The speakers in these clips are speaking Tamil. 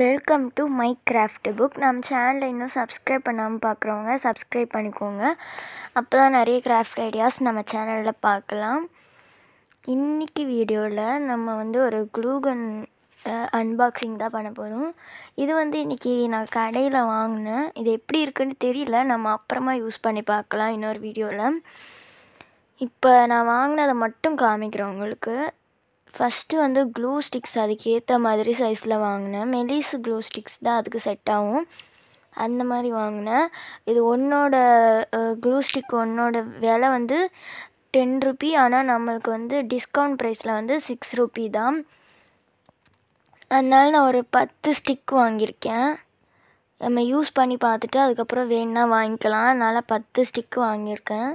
welcome to my craft book நம்ம சேனலை இன்னும் சப்ஸ்கிரைப் பண்ணாமல் பார்க்குறவங்க சப்ஸ்கிரைப் பண்ணிக்கோங்க அப்போ தான் நிறைய கிராஃப்ட் ஐடியாஸ் நம்ம சேனலில் பார்க்கலாம் இன்றைக்கி வீடியோவில் நம்ம வந்து ஒரு க்ளூகன் அன்பாக்சிங் தான் பண்ண போகிறோம் இது வந்து இன்றைக்கி நான் கடையில் வாங்கினேன் இது எப்படி இருக்குன்னு தெரியல நம்ம அப்புறமா யூஸ் பண்ணி பார்க்கலாம் இன்னொரு வீடியோவில் இப்போ நான் வாங்கினதை மட்டும் காமிக்கிறேன் உங்களுக்கு ஃபஸ்ட்டு வந்து க்ளூ ஸ்டிக்ஸ் அதுக்கேற்ற மாதிரி சைஸில் வாங்கினேன் மெலிஸு க்ளூ ஸ்டிக்ஸ் தான் அதுக்கு செட் ஆகும் அந்த மாதிரி வாங்கினேன் இது ஒன்னோட க்ளூ ஸ்டிக் ஒன்னோட விலை வந்து டென் ருபி ஆனால் நம்மளுக்கு வந்து டிஸ்கவுண்ட் ப்ரைஸில் வந்து சிக்ஸ் ருபி தான் அதனால் நான் ஒரு பத்து ஸ்டிக் வாங்கியிருக்கேன் நம்ம யூஸ் பண்ணி பார்த்துட்டு அதுக்கப்புறம் வேணுன்னா வாங்கிக்கலாம் அதனால் பத்து ஸ்டிக்கு வாங்கியிருக்கேன்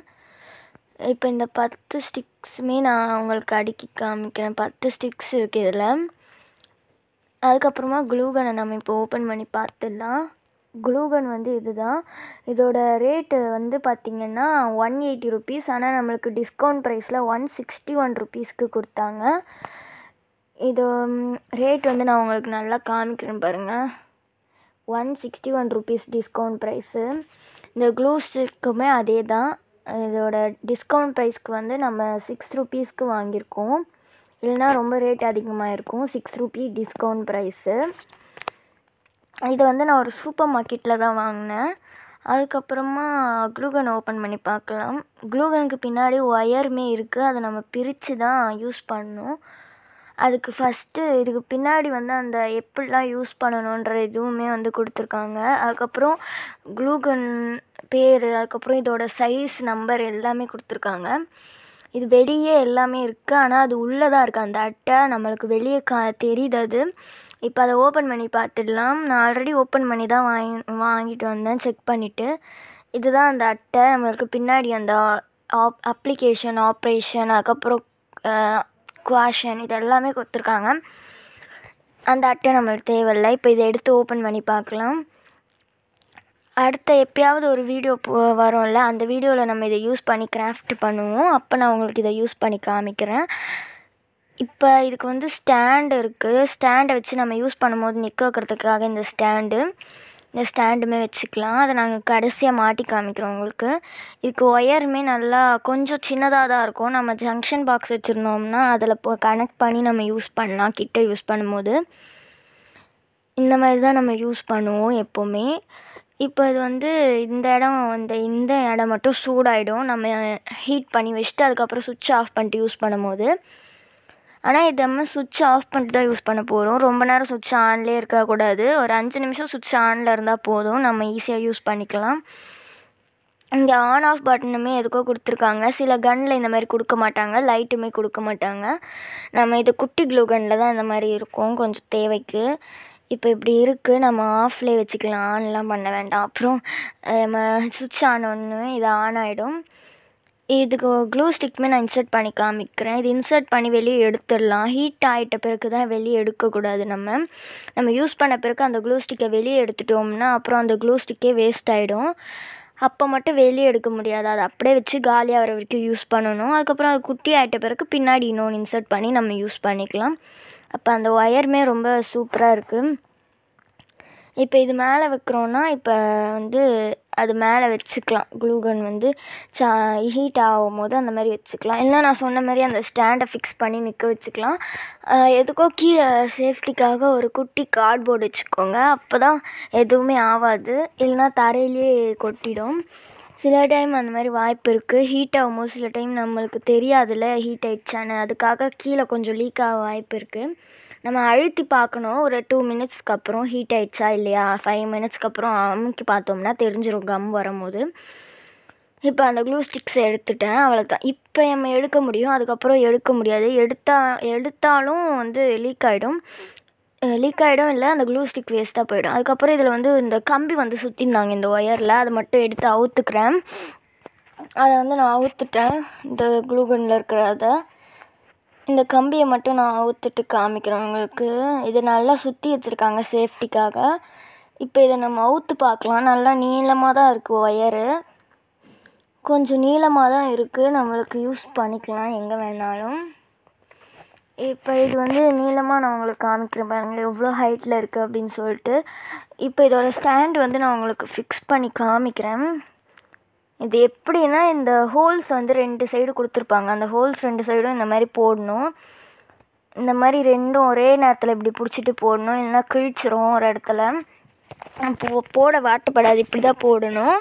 இப்போ இந்த பத்து ஸ்டிக்ஸுமே நான் உங்களுக்கு அடுக்கி காமிக்கிறேன் பத்து ஸ்டிக்ஸ் இருக்குது இதில் அதுக்கப்புறமா குளூகனை நம்ம இப்போ ஓப்பன் பண்ணி பார்த்துடலாம் குளூகன் வந்து இதுதான் இதோட ரேட்டு வந்து பார்த்திங்கன்னா ஒன் எயிட்டி ருபீஸ் ஆனால் நம்மளுக்கு டிஸ்கவுண்ட் ப்ரைஸில் ஒன் சிக்ஸ்டி ஒன் ருபீஸ்க்கு கொடுத்தாங்க இது ரேட் வந்து நான் உங்களுக்கு நல்லா காமிக்கிறேன் பாருங்கள் one sixty one rupees discount price இந்த க்ளூ ஸ்டிக்குமே அதே தான் இதோட டிஸ்கவுண்ட் ப்ரைஸ்க்கு வந்து நம்ம சிக்ஸ் ருப்பீஸ்க்கு வாங்கியிருக்கோம் இல்லைனா ரொம்ப ரேட் அதிகமாக இருக்கும் சிக்ஸ் ருபி டிஸ்கவுண்ட் ப்ரைஸு இது வந்து நான் ஒரு சூப்பர் மார்க்கெட்டில் தான் வாங்கினேன் அதுக்கப்புறமா க்ளூகன் ஓப்பன் பண்ணி பார்க்கலாம் க்ளூகனுக்கு பின்னாடி ஒயருமே இருக்குது அதை நம்ம பிரித்து தான் யூஸ் பண்ணணும் அதுக்கு ஃபஸ்ட்டு இதுக்கு பின்னாடி வந்து அந்த எப்படிலாம் யூஸ் பண்ணணுன்ற இதுவுமே வந்து கொடுத்துருக்காங்க அதுக்கப்புறம் க்ளூகன் பேர் அதுக்கப்புறம் இதோட சைஸ் நம்பர் எல்லாமே கொடுத்துருக்காங்க இது வெளியே எல்லாமே இருக்குது ஆனால் அது உள்ளே தான் இருக்குது அந்த அட்டை நம்மளுக்கு வெளியே கா தெரியுது அது இப்போ அதை ஓப்பன் பண்ணி பார்த்துடலாம் நான் ஆல்ரெடி ஓப்பன் பண்ணி தான் வாங்கி வாங்கிட்டு வந்தேன் செக் பண்ணிவிட்டு இதுதான் அந்த அட்டை நம்மளுக்கு பின்னாடி அந்த ஆப் அப்ளிகேஷன் ஆப்ரேஷன் அதுக்கப்புறம் குவாஷன் இது எல்லாமே கொடுத்துருக்காங்க அந்த அட்டை நம்மளுக்கு தேவையில்லை இப்போ இதை எடுத்து ஓப்பன் பண்ணி பார்க்கலாம் அடுத்த எப்பயாவது ஒரு வீடியோ வரும்ல அந்த வீடியோவில் நம்ம இதை யூஸ் பண்ணி கிராஃப்ட் பண்ணுவோம் அப்போ நான் உங்களுக்கு இதை யூஸ் பண்ணி காமிக்கிறேன் இப்போ இதுக்கு வந்து ஸ்டாண்டு இருக்குது ஸ்டாண்டை வச்சு நம்ம யூஸ் பண்ணும்போது நிற்க வைக்கிறதுக்காக இந்த ஸ்டாண்டு இந்த ஸ்டாண்டுமே வச்சுக்கலாம் அதை நாங்கள் கடைசியாக மாட்டி காமிக்கிறோம் உங்களுக்கு இதுக்கு ஒயருமே நல்லா கொஞ்சம் சின்னதாக தான் இருக்கும் நம்ம ஜங்ஷன் பாக்ஸ் வச்சுருந்தோம்னா அதில் இப்போ கனெக்ட் பண்ணி நம்ம யூஸ் பண்ணலாம் கிட்ட யூஸ் பண்ணும்போது இந்த மாதிரி தான் நம்ம யூஸ் பண்ணுவோம் எப்போவுமே இப்போ இது வந்து இந்த இடம் வந்து இந்த இடம் மட்டும் சூடாகிடும் நம்ம ஹீட் பண்ணி வச்சுட்டு அதுக்கப்புறம் சுவிட்ச் ஆஃப் பண்ணிட்டு யூஸ் பண்ணும்போது ஆனால் இது நம்ம சுவிட்ச் ஆஃப் பண்ணிட்டு தான் யூஸ் பண்ண போகிறோம் ரொம்ப நேரம் சுவிட்ச் ஆன்லேயே இருக்கக்கூடாது ஒரு அஞ்சு நிமிஷம் சுவிட்ச் ஆனில் இருந்தால் போதும் நம்ம ஈஸியாக யூஸ் பண்ணிக்கலாம் இங்கே ஆன் ஆஃப் பட்டனுமே எதுக்கோ கொடுத்துருக்காங்க சில கனில் இந்த மாதிரி கொடுக்க மாட்டாங்க லைட்டுமே கொடுக்க மாட்டாங்க நம்ம இது குட்டி க்ளூ கனில் தான் இந்த மாதிரி இருக்கும் கொஞ்சம் தேவைக்கு இப்போ இப்படி இருக்குது நம்ம ஆஃப்லேயே வச்சுக்கலாம் ஆன்லாம் பண்ண வேண்டாம் அப்புறம் நம்ம சுவிட்ச் ஒன்று இது ஆன் ஆகிடும் இதுக்கு க்ளூ ஸ்டிக்குமே நான் இன்சர்ட் பண்ணி காமிக்கிறேன் இது இன்சர்ட் பண்ணி வெளியே எடுத்துடலாம் ஹீட் ஆகிட்ட பிறகு தான் வெளியே எடுக்கக்கூடாது நம்ம நம்ம யூஸ் பண்ண பிறகு அந்த க்ளூ ஸ்டிக்கை வெளியே எடுத்துட்டோம்னா அப்புறம் அந்த க்ளூ ஸ்டிக்கே வேஸ்ட் ஆகிடும் அப்போ மட்டும் வெளியே எடுக்க முடியாது அதை அப்படியே வச்சு காலியாக வர வரைக்கும் யூஸ் பண்ணணும் அதுக்கப்புறம் அது குட்டி ஆகிட்ட பிறகு பின்னாடி இன்னொன்று இன்சர்ட் பண்ணி நம்ம யூஸ் பண்ணிக்கலாம் அப்போ அந்த ஒயருமே ரொம்ப சூப்பராக இருக்குது இப்போ இது மேலே வைக்கிறோன்னா இப்போ வந்து அது மேலே வச்சுக்கலாம் குளூகன் வந்து சா ஹீட் ஆகும் போது அந்த மாதிரி வச்சுக்கலாம் இல்லை நான் சொன்ன மாதிரி அந்த ஸ்டாண்டை ஃபிக்ஸ் பண்ணி நிற்க வச்சுக்கலாம் எதுக்கோ கீழே சேஃப்டிக்காக ஒரு குட்டி கார்ட்போர்டு வச்சுக்கோங்க அப்போ தான் எதுவுமே ஆகாது இல்லைன்னா தரையிலே கொட்டிடும் சில டைம் அந்த மாதிரி வாய்ப்பு இருக்குது ஹீட் ஆகும்போது சில டைம் நம்மளுக்கு தெரியாதுல்ல ஹீட் ஆயிடுச்சான்னு அதுக்காக கீழே கொஞ்சம் லீக் ஆக வாய்ப்பு இருக்குது நம்ம அழுத்தி பார்க்கணும் ஒரு டூ மினிட்ஸ்க்கு அப்புறம் ஹீட் ஆகிடுச்சா இல்லையா ஃபைவ் மினிட்ஸ்க்கு அப்புறம் அமுக்கி பார்த்தோம்னா தெரிஞ்சிடும் கம் வரும்போது இப்போ அந்த க்ளூ ஸ்டிக்ஸை எடுத்துட்டேன் அவ்வளோதான் இப்போ நம்ம எடுக்க முடியும் அதுக்கப்புறம் எடுக்க முடியாது எடுத்தா எடுத்தாலும் வந்து லீக் ஆகிடும் லீக் ஆகிடும் இல்லை அந்த க்ளூ ஸ்டிக் வேஸ்ட்டாக போயிடும் அதுக்கப்புறம் இதில் வந்து இந்த கம்பி வந்து சுற்றிருந்தாங்க இந்த ஒயரில் அதை மட்டும் எடுத்து அவுத்துக்கிறேன் அதை வந்து நான் அவுத்துட்டேன் இந்த க்ளூகனில் இருக்கிற அதை இந்த கம்பியை மட்டும் நான் அவுத்துட்டு காமிக்கிறேன் உங்களுக்கு இதை நல்லா சுற்றி வச்சுருக்காங்க சேஃப்டிக்காக இப்போ இதை நம்ம அவுத்து பார்க்கலாம் நல்லா நீளமாக தான் இருக்குது ஒயரு கொஞ்சம் நீளமாக தான் இருக்குது நம்மளுக்கு யூஸ் பண்ணிக்கலாம் எங்கே வேணாலும் இப்போ இது வந்து நீளமாக நான் உங்களுக்கு காமிக்கிறேன் பாருங்கள் எவ்வளோ ஹைட்டில் இருக்குது அப்படின்னு சொல்லிட்டு இப்போ இதோட ஸ்டாண்ட் வந்து நான் உங்களுக்கு ஃபிக்ஸ் பண்ணி காமிக்கிறேன் இது எப்படின்னா இந்த ஹோல்ஸ் வந்து ரெண்டு சைடு கொடுத்துருப்பாங்க அந்த ஹோல்ஸ் ரெண்டு சைடும் இந்த மாதிரி போடணும் இந்த மாதிரி ரெண்டும் ஒரே நேரத்தில் இப்படி பிடிச்சிட்டு போடணும் இல்லைன்னா கிழிச்சிரும் ஒரு இடத்துல போ போட வாட்டப்படாது இப்படி தான் போடணும்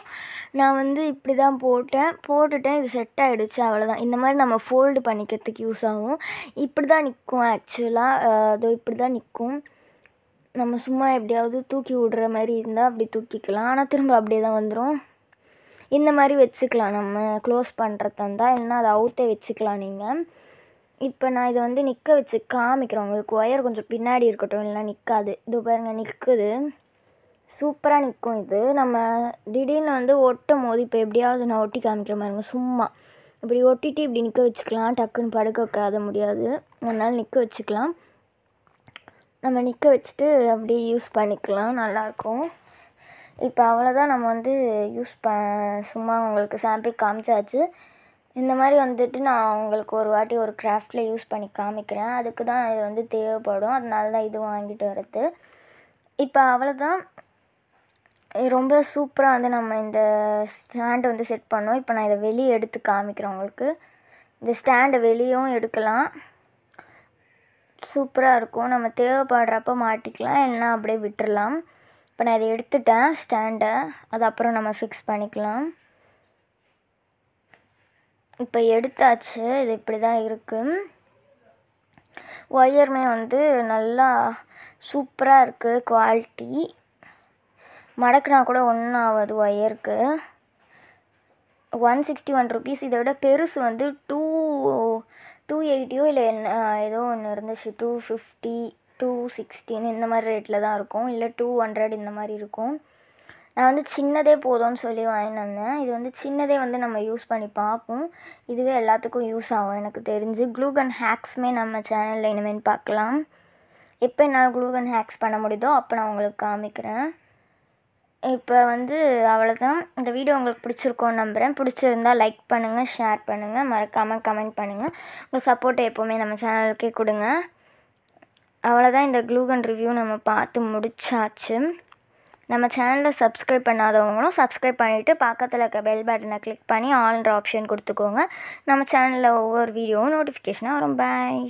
நான் வந்து இப்படி தான் போட்டேன் போட்டுட்டேன் இது செட் ஆகிடுச்சு அவ்வளோதான் இந்த மாதிரி நம்ம ஃபோல்டு பண்ணிக்கிறதுக்கு யூஸ் ஆகும் இப்படி தான் நிற்கும் ஆக்சுவலாக அதோ இப்படி தான் நிற்கும் நம்ம சும்மா எப்படியாவது தூக்கி விடுற மாதிரி இருந்தால் அப்படி தூக்கிக்கலாம் ஆனால் திரும்ப அப்படியே தான் வந்துடும் இந்த மாதிரி வச்சுக்கலாம் நம்ம க்ளோஸ் பண்ணுறதா இருந்தால் இல்லைனா அதை அவுத்தே வச்சுக்கலாம் நீங்கள் இப்போ நான் இதை வந்து நிற்க வச்சு காமிக்கிறேன் உங்களுக்கு ஒயர் கொஞ்சம் பின்னாடி இருக்கட்டும் இல்லைனா நிற்காது இது பாருங்க நிற்குது சூப்பராக நிற்கும் இது நம்ம திடீர்னு வந்து ஒட்டும் போது இப்போ எப்படியாவது நான் ஒட்டி காமிக்கிற மாதிரிங்க சும்மா இப்படி ஒட்டிட்டு இப்படி நிற்க வச்சுக்கலாம் டக்குன்னு படுக்க வைக்காத முடியாது அதனால் நிற்க வச்சுக்கலாம் நம்ம நிற்க வச்சுட்டு அப்படியே யூஸ் பண்ணிக்கலாம் நல்லாயிருக்கும் இப்போ அவ்வளோதான் நம்ம வந்து யூஸ் ப சும்மா உங்களுக்கு சாம்பிள் காமிச்சாச்சு இந்த மாதிரி வந்துட்டு நான் உங்களுக்கு ஒரு வாட்டி ஒரு கிராஃப்டில் யூஸ் பண்ணி காமிக்கிறேன் அதுக்கு தான் இது வந்து தேவைப்படும் அதனால தான் இது வாங்கிட்டு வரது இப்போ அவ்வளோதான் ரொம்ப சூப்பராக வந்து நம்ம இந்த ஸ்டாண்டை வந்து செட் பண்ணோம் இப்போ நான் இதை வெளியே எடுத்து காமிக்கிறேன் உங்களுக்கு இந்த ஸ்டாண்டை வெளியும் எடுக்கலாம் சூப்பராக இருக்கும் நம்ம தேவைப்படுறப்ப மாட்டிக்கலாம் இல்லைன்னா அப்படியே விட்டுடலாம் இப்போ நான் இதை எடுத்துட்டேன் ஸ்டாண்டை அது அப்புறம் நம்ம ஃபிக்ஸ் பண்ணிக்கலாம் இப்போ எடுத்தாச்சு இது இப்படி தான் இருக்குது ஒயருமே வந்து நல்லா சூப்பராக இருக்குது குவாலிட்டி மடக்குனா கூட ஒன்றும் ஆகாது ஒயருக்கு ஒன் சிக்ஸ்டி ஒன் ருபீஸ் இதை விட பெருசு வந்து டூ டூ எயிட்டியோ இல்லை என்ன ஏதோ ஒன்று இருந்துச்சு டூ ஃபிஃப்டி டூ சிக்ஸ்டீன் இந்த மாதிரி ரேட்டில் தான் இருக்கும் இல்லை டூ ஹண்ட்ரட் இந்த மாதிரி இருக்கும் நான் வந்து சின்னதே போதும்னு சொல்லி வாங்கினேன் வந்தேன் இது வந்து சின்னதே வந்து நம்ம யூஸ் பண்ணி பார்ப்போம் இதுவே எல்லாத்துக்கும் யூஸ் ஆகும் எனக்கு தெரிஞ்சு க்ளூகன் ஹேக்ஸுமே நம்ம சேனலில் இனிமேல் பார்க்கலாம் எப்போ என்னால் க்ளூகன் ஹேக்ஸ் பண்ண முடியுதோ அப்போ நான் உங்களுக்கு காமிக்கிறேன் இப்போ வந்து அவ்வளோதான் இந்த வீடியோ உங்களுக்கு பிடிச்சிருக்கோன்னு நம்புகிறேன் பிடிச்சிருந்தா லைக் பண்ணுங்கள் ஷேர் பண்ணுங்கள் மறக்காமல் கமெண்ட் பண்ணுங்கள் உங்கள் சப்போர்ட்டை எப்போவுமே நம்ம சேனலுக்கே கொடுங்க அவ்வளோதான் இந்த க்ளூகன் ரிவ்யூ நம்ம பார்த்து முடித்தாச்சு நம்ம சேனலை சப்ஸ்கிரைப் பண்ணாதவங்களும் சப்ஸ்கிரைப் பண்ணிவிட்டு பக்கத்தில் இருக்க பெல் பட்டனை கிளிக் பண்ணி ஆல்ன்ற ஆப்ஷன் கொடுத்துக்கோங்க நம்ம சேனலில் ஒவ்வொரு வீடியோவும் நோட்டிஃபிகேஷனாக வரும் பாய்